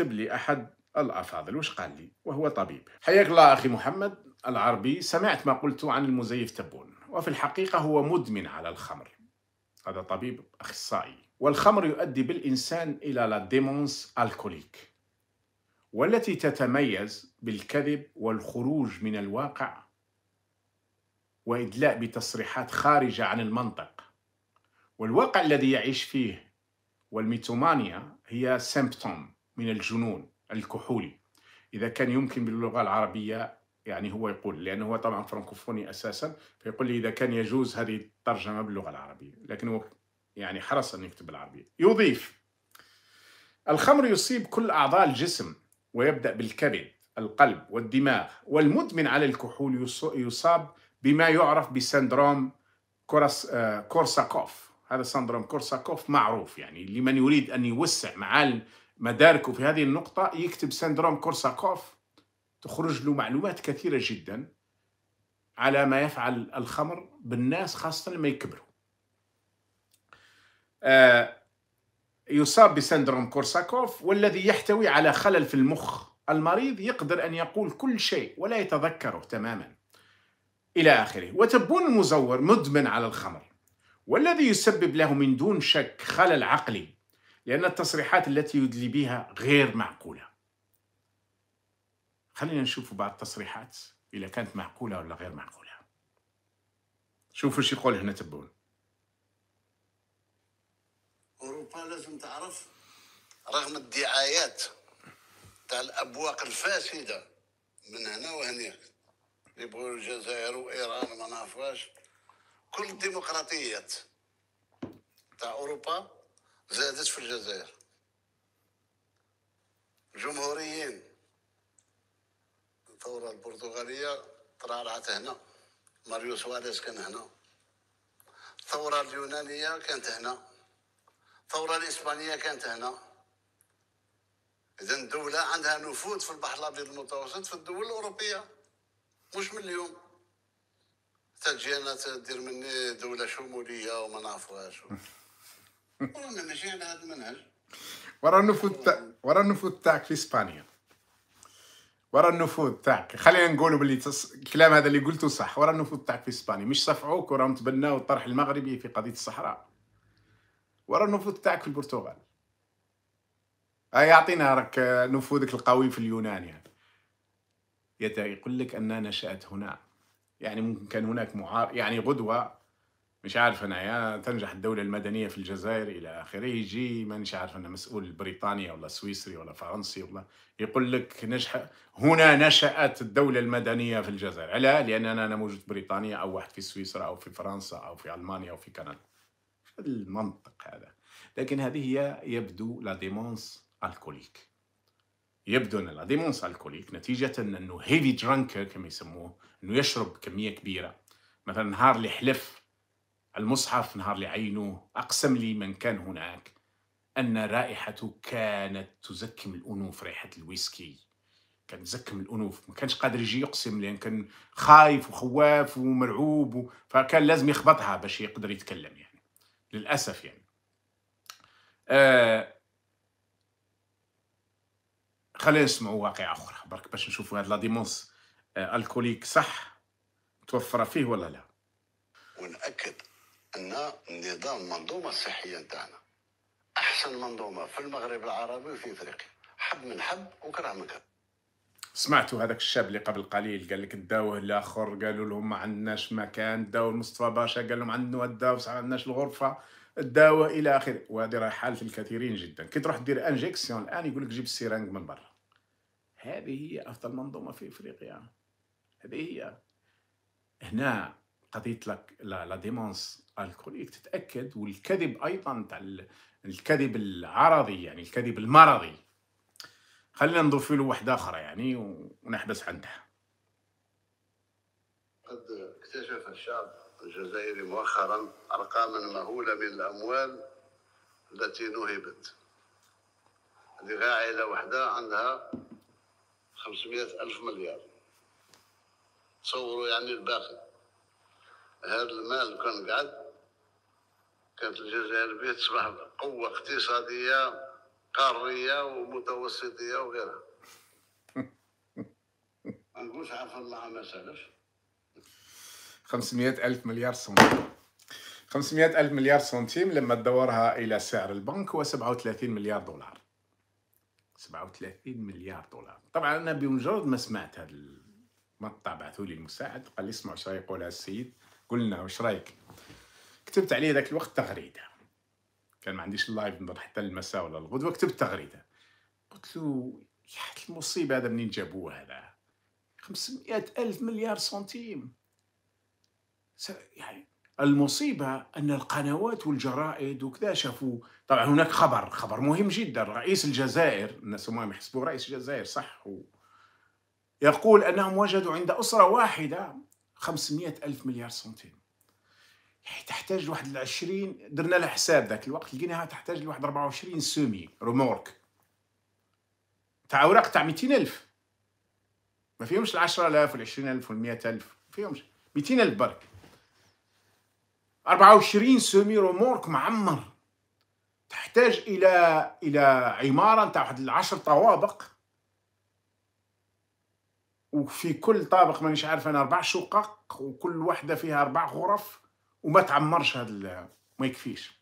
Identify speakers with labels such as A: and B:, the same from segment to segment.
A: كتب لي أحد الأفاضل واش قال لي وهو طبيب حياك الله أخي محمد العربي سمعت ما قلت عن المزيف تبون وفي الحقيقة هو مدمن على الخمر هذا طبيب أخصائي والخمر يؤدي بالإنسان إلى لا ديمونس الكوليك والتي تتميز بالكذب والخروج من الواقع وإدلاء بتصريحات خارجة عن المنطق والواقع الذي يعيش فيه والميتومانيا هي سيمبتوم من الجنون الكحولي إذا كان يمكن باللغة العربية يعني هو يقول لأنه هو طبعا فرنكوفوني أساسا فيقول لي إذا كان يجوز هذه الترجمة باللغة العربية لكن هو يعني حرص أن يكتب العربية يضيف الخمر يصيب كل أعضاء الجسم ويبدأ بالكبد القلب والدماغ والمدمن على الكحول يصاب بما يعرف بسندروم آه، كورساكوف هذا سندروم كورساكوف معروف يعني لمن يريد أن يوسع معالم مداركه في هذه النقطة يكتب سندروم كورساكوف تخرج له معلومات كثيرة جدا على ما يفعل الخمر بالناس خاصة لما يكبروا آه، يصاب بسندروم كورساكوف والذي يحتوي على خلل في المخ المريض يقدر أن يقول كل شيء ولا يتذكره تماما إلى آخره وتبون المزور مدمن على الخمر والذي يسبب له من دون شك خلل عقلي لأن التصريحات التي يدلي بها غير معقولة خلينا نشوف بعض التصريحات إذا كانت معقولة ولا غير معقولة شوفوا شو يقول هنا تبون
B: أوروبا لازم تعرف رغم الدعايات تاع الأبواق الفاسدة من هنا وهناك يبغوا الجزائر وإيران ما نعرفهاش كل الديمقراطيات تاع أوروبا زادت في الجزائر الجمهوريين الثورة البرتغالية ترعرعت هنا ماريو سواريز كان هنا الثورة اليونانية كانت هنا الثورة الإسبانية كانت هنا إذا الدولة عندها نفوذ في البحر الأبيض المتوسط في الدول الأوروبية مش من اليوم تجي أنا تدير مني دولة شمولية وما نعرفوهاش والله على هذا المنهج
A: ورا النفوذ تاع ورا النفوذ تاعك في اسبانيا ورا النفوذ تاعك خلينا نقولوا باللي تص... الكلام هذا اللي قلته صح ورا النفوذ تاعك في اسبانيا مش صفعوك وراهم تبناوا الطرح المغربي في قضيه الصحراء ورا النفوذ تاعك في البرتغال يعطينا راك نفوذك القوي في اليونان يعني يقول لك أنها نشأت هنا يعني ممكن كان هناك معار يعني غدوة مش عارف انا يا تنجح الدوله المدنيه في الجزائر الى اخره يجي مانيش عارف انا مسؤول بريطانيا ولا سويسري ولا فرنسي ولا يقول لك نجح هنا نشات الدوله المدنيه في الجزائر لا لان انا موجود في بريطانيا او واحد في سويسرا او في فرنسا او في المانيا او في كندا المنطق هذا لكن هذه هي يبدو لا ديمونس الكوليك يبدو ان لا ديمونس الكوليك نتيجه انه هيفي درانكر كما يسموه انه يشرب كميه كبيره مثلا نهار اللي حلف المصحف نهار اللي عينوه أقسم لي من كان هناك أن رائحته كانت تزكم الأنوف ريحة الويسكي كان زكم الأنوف ما كانش قادر يجي يقسم لأن كان خايف وخواف ومرعوب و... فكان لازم يخبطها باش يقدر يتكلم يعني للأسف يعني آه خلينا نسمعوا واقعة أخرى برك باش نشوفوا هاد لا ديمونس آه الكوليك صح متوفرة فيه ولا لا ونأكد
B: ان النظام المنظومه الصحيه نتاعنا احسن منظومه في المغرب العربي وفي افريقيا حب من حب وكره من كره
A: سمعتوا هذاك الشاب اللي قبل قليل قال لك داوه الاخر قالوا لهم ما عندناش مكان داو مصطفى باشا قال لهم عندنا الداو ما عندناش الغرفه الدواء الى اخره وهذه راهي حاله الكثيرين جدا كي تروح دير انجيكسيون الان يقول لك جيب السيرانج من برا هذه هي افضل منظومه في افريقيا هذه هي هنا قضيت لك لا ديمونس الكوليك تتاكد والكذب ايضا تاع الكذب العرضي يعني الكذب المرضي خلينا نضيف له وحده اخرى يعني ونحبس عندها
B: قد اكتشف الشعب الجزائري مؤخرا ارقاما مهوله من الاموال التي نهبت هذه عائله وحده عندها 500 الف مليار تصوروا يعني الباقي هذا المال كان قعد كانت الجزائر به تصبح قوة اقتصادية قارية ومتوسطية وغيرها
A: ما نقولش عفا الله ما سلف 500 ألف مليار سنتيم 500 ألف مليار سنتيم لما تدورها إلى سعر البنك هو 37 مليار دولار 37 مليار دولار طبعا أنا بمجرد ما سمعت هذا ما بعثولي لي المساعد قال لي اسمع شو يقول السيد قلنا واش رايك كتبت عليه ذاك الوقت تغريده كان ما عنديش اللايف نظن حتى المساء ولا الغدوه كتبت تغريده قلت له يا المصيبه هذا منين جابوه هذا 500 الف مليار سنتيم يعني المصيبه ان القنوات والجرائد وكذا شافوا طبعا هناك خبر خبر مهم جدا رئيس الجزائر الناس ما يحسبوه رئيس الجزائر صح هو يقول انهم وجدوا عند اسره واحده 500 ألف مليار سنتيم يعني تحتاج لواحد العشرين 20 درنا لها حساب ذاك الوقت لقيناها تحتاج لواحد 24 سومي رومورك تاع اوراق تاع 200 الف ما فيهمش ال 10000 وال 20000 وال 100000 ما فيهمش الف برك 24 سومي رومورك معمر تحتاج الى الى عماره تاع واحد 10 طوابق وفي كل طابق مانيش عارف انا اربع شقق وكل وحده فيها اربع غرف وما تعمرش هذا ما يكفيش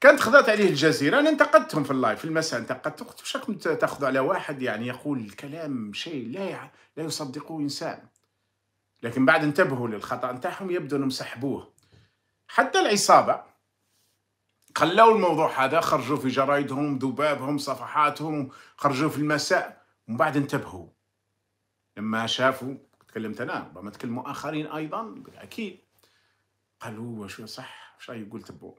A: كانت خضات عليه الجزيره انا انتقدتهم في اللايف في المساء انتقدتهم قلت واش راكم تاخذوا على واحد يعني يقول كلام شيء لا يع... لا يصدقه انسان لكن بعد انتبهوا للخطا نتاعهم يبدو انهم سحبوه حتى العصابه خلاو الموضوع هذا خرجوا في جرايدهم ذبابهم صفحاتهم خرجوا في المساء ومن بعد انتبهوا لما شافوا تكلمت انا ربما تكلموا اخرين ايضا اكيد قالوا وشو صح وش يقول تبو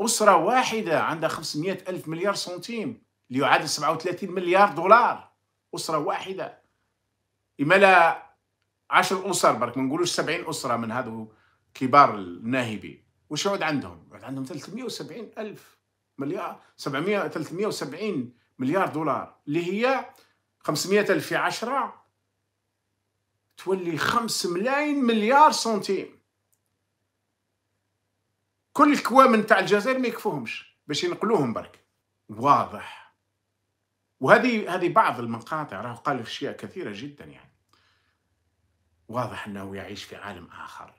A: اسره واحده عندها 500 الف مليار سنتيم اللي يعادل 37 مليار دولار اسره واحده يملا 10 اسر برك ما نقولوش 70 اسره من هذو كبار الناهبين وش يعود عندهم؟ يعود عندهم 370 الف مليار 700 370 مليار دولار اللي هي 500 ألف في 10 تولي 5 ملايين مليار سنتيم كل الكوامن تاع الجزائر ما يكفوهمش باش ينقلوهم برك واضح وهذه هذه بعض المقاطع راه قال اشياء كثيره جدا يعني واضح انه يعيش في عالم اخر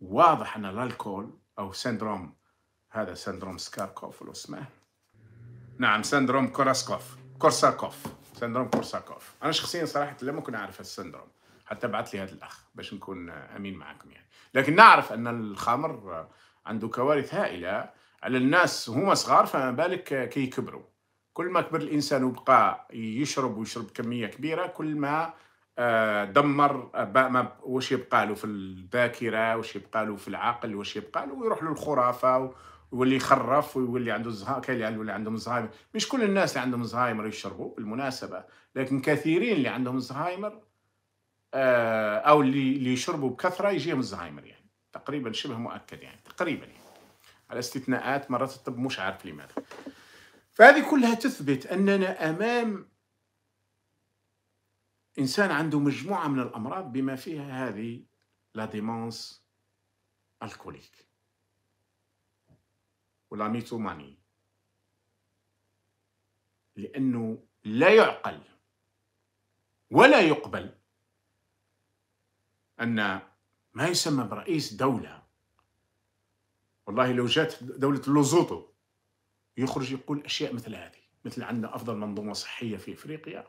A: واضح ان الالكول او سندروم هذا سندروم سكاركوف ولا اسمه نعم سندروم كوراسكوف كورساكوف سندروم كورساكوف انا شخصيا صراحه لم اكن اعرف السندروم حتى بعث لي هذا الاخ باش نكون امين معكم يعني لكن نعرف ان الخمر عنده كوارث هائله على الناس هما صغار فما بالك كي يكبروا كل ما كبر الانسان وبقى يشرب ويشرب كميه كبيره كل ما آه، دمر آه، واش يبقى له في الذاكره واش يبقى له في العقل واش يبقى له ويروح له الخرافه يولي يخرف ويولي عنده زهايمر كاين اللي يولي عندهم زهايمر مش كل الناس اللي عندهم زهايمر يشربوا بالمناسبه لكن كثيرين اللي عندهم زهايمر آه، او اللي اللي يشربوا بكثره يجيهم الزهايمر يعني تقريبا شبه مؤكد يعني تقريبا يعني على استثناءات مرات الطب مش عارف لماذا فهذه كلها تثبت اننا امام انسان عنده مجموعه من الامراض بما فيها هذه لا ديمونس الكوليك ولا ميتوماني لأنه لا يعقل ولا يقبل أن ما يسمى برئيس دولة والله لو جات دولة لوزوتو يخرج يقول أشياء مثل هذه مثل عندنا أفضل منظومة صحية في إفريقيا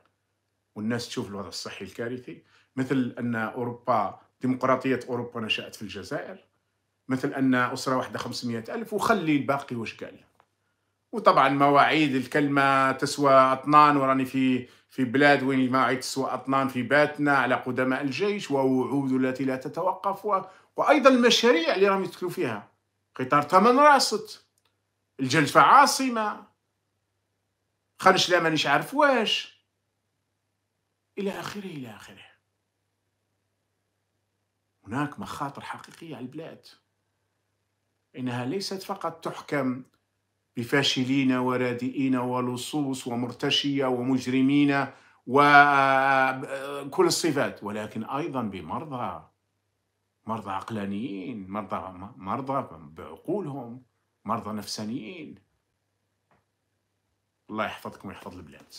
A: والناس تشوف الوضع الصحي الكارثي مثل أن أوروبا ديمقراطية أوروبا نشأت في الجزائر مثل أن أسرة واحدة 500 ألف وخلي الباقي وش قال وطبعا مواعيد الكلمة تسوى أطنان وراني في في بلاد وين المواعيد تسوى أطنان في باتنا على قدماء الجيش ووعود التي لا تتوقف و... وأيضا المشاريع اللي راهم يتكلوا فيها قطار ثمن راست الجلفة عاصمة خلش لا مانيش عارف واش إلى آخره إلى آخره هناك مخاطر حقيقية على البلاد إنها ليست فقط تحكم بفاشلين ورادئين ولصوص ومرتشية ومجرمين وكل الصفات ولكن أيضا بمرضى مرضى عقلانيين مرضى مرضى بعقولهم مرضى نفسانيين الله يحفظكم ويحفظ البلاد